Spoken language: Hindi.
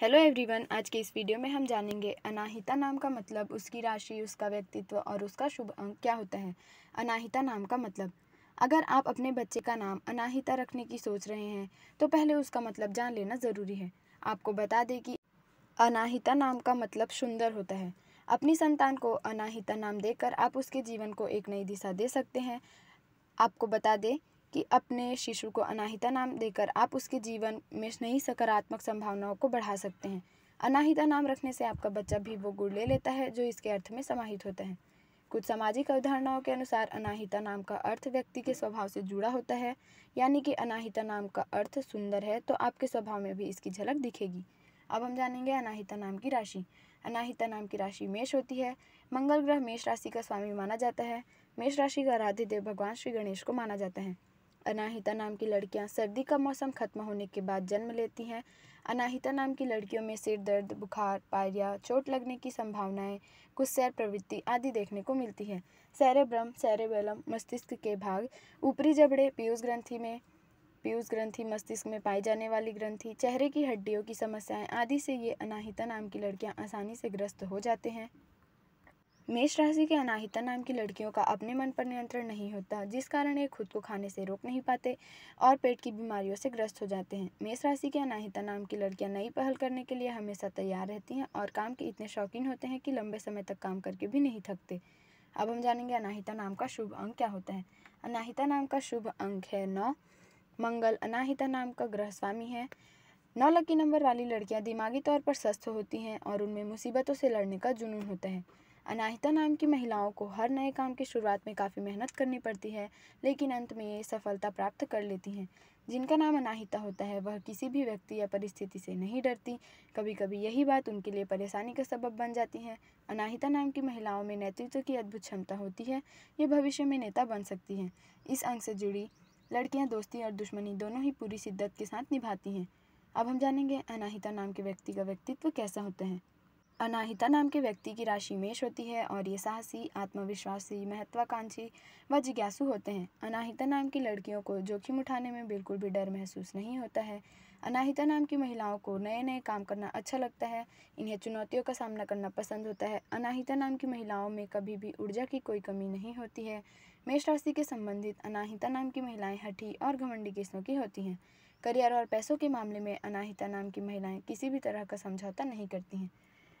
हेलो एवरीवन आज के इस वीडियो में हम जानेंगे अनाहिता नाम का मतलब उसकी राशि उसका व्यक्तित्व और उसका शुभ अंक क्या होता है अनाहिता नाम का मतलब अगर आप अपने बच्चे का नाम अनाहिता रखने की सोच रहे हैं तो पहले उसका मतलब जान लेना ज़रूरी है आपको बता दें कि अनाहिता नाम का मतलब सुंदर होता है अपनी संतान को अनाहिता नाम देकर आप उसके जीवन को एक नई दिशा दे सकते हैं आपको बता दें कि अपने शिशु को अनाहिता नाम देकर आप उसके जीवन में नई सकारात्मक संभावनाओं को बढ़ा सकते हैं अनाहिता नाम रखने से आपका बच्चा भी वो गुड़ ले लेता है जो इसके अर्थ में समाहित होता है कुछ सामाजिक अवधारणाओं के अनुसार अनाहिता नाम का अर्थ व्यक्ति के स्वभाव से जुड़ा होता है यानी कि अनाहिता नाम का अर्थ सुंदर है तो आपके स्वभाव में भी इसकी झलक दिखेगी अब हम जानेंगे अनाहिता नाम की राशि अनाहिता नाम की राशि मेष होती है मंगल ग्रह मेष राशि का स्वामी माना जाता है मेष राशि का आराध्य देव भगवान श्री गणेश को माना जाता है अनाहिता नाम की लड़कियां सर्दी का मौसम खत्म होने के बाद जन्म लेती हैं अनाहिता नाम की लड़कियों में सिर दर्द बुखार पायरिया चोट लगने की संभावनाएं कुछ सैर प्रवृत्ति आदि देखने को मिलती है सैरे सैरे सैरेबेलम मस्तिष्क के भाग ऊपरी जबड़े पीयूष ग्रंथि में पीयूष ग्रंथि मस्तिष्क में पाई जाने वाली ग्रंथि चेहरे की हड्डियों की समस्याएं आदि से ये अनाहिता नाम की लड़कियां आसानी से ग्रस्त हो जाते हैं मेष राशि के अनाहिता नाम की लड़कियों का अपने मन पर नियंत्रण नहीं होता जिस कारण ये खुद को खाने से रोक नहीं पाते और पेट की बीमारियों से ग्रस्त हो जाते हैं मेष राशि के अनाहिता नाम की लड़कियां नई पहल करने के लिए हमेशा तैयार रहती हैं और काम के इतने शौकीन होते हैं कि लंबे समय तक काम करके भी नहीं थकते अब हम जानेंगे अनाहिता नाम का शुभ अंक क्या होता है अनाहिता नाम का शुभ अंक है नौ मंगल अनाहिता नाम का ग्रह स्वामी है नौ लकी नंबर वाली लड़कियां दिमागी तौर पर स्वस्थ होती हैं और उनमें मुसीबतों से लड़ने का जुनून होता है अनाहिता नाम की महिलाओं को हर नए काम की शुरुआत में काफ़ी मेहनत करनी पड़ती है लेकिन अंत में ये सफलता प्राप्त कर लेती हैं जिनका नाम अनाहिता होता है वह किसी भी व्यक्ति या परिस्थिति से नहीं डरती कभी कभी यही बात उनके लिए परेशानी का सबब बन जाती है अनाहिता नाम की महिलाओं में नेतृत्व की अद्भुत क्षमता होती है ये भविष्य में नेता बन सकती हैं इस अंग से जुड़ी लड़कियां दोस्ती और दुश्मनी दोनों ही पूरी शिद्दत के साथ निभाती हैं अब हम जानेंगे अनाहिता नाम के व्यक्ति का व्यक्तित्व कैसा होता है अनाहिता नाम के व्यक्ति की राशि मेष होती है और ये साहसी आत्मविश्वासी महत्वाकांक्षी व जिज्ञासु होते हैं अनाहिता नाम की लड़कियों को जोखिम उठाने में बिल्कुल भी डर महसूस नहीं होता है अनाहिता नाम की महिलाओं को नए नए काम करना अच्छा लगता है इन्हें चुनौतियों का सामना करना पसंद होता है अनाहिता नाम की महिलाओं में कभी भी ऊर्जा की कोई कमी नहीं होती है मेष राशि के संबंधित अनाहिता नाम की महिलाएं हठी और घमंडी किस्मों की होती हैं करियर और पैसों के मामले में अनाहिता नाम की महिलाएं किसी भी तरह का समझौता नहीं करती हैं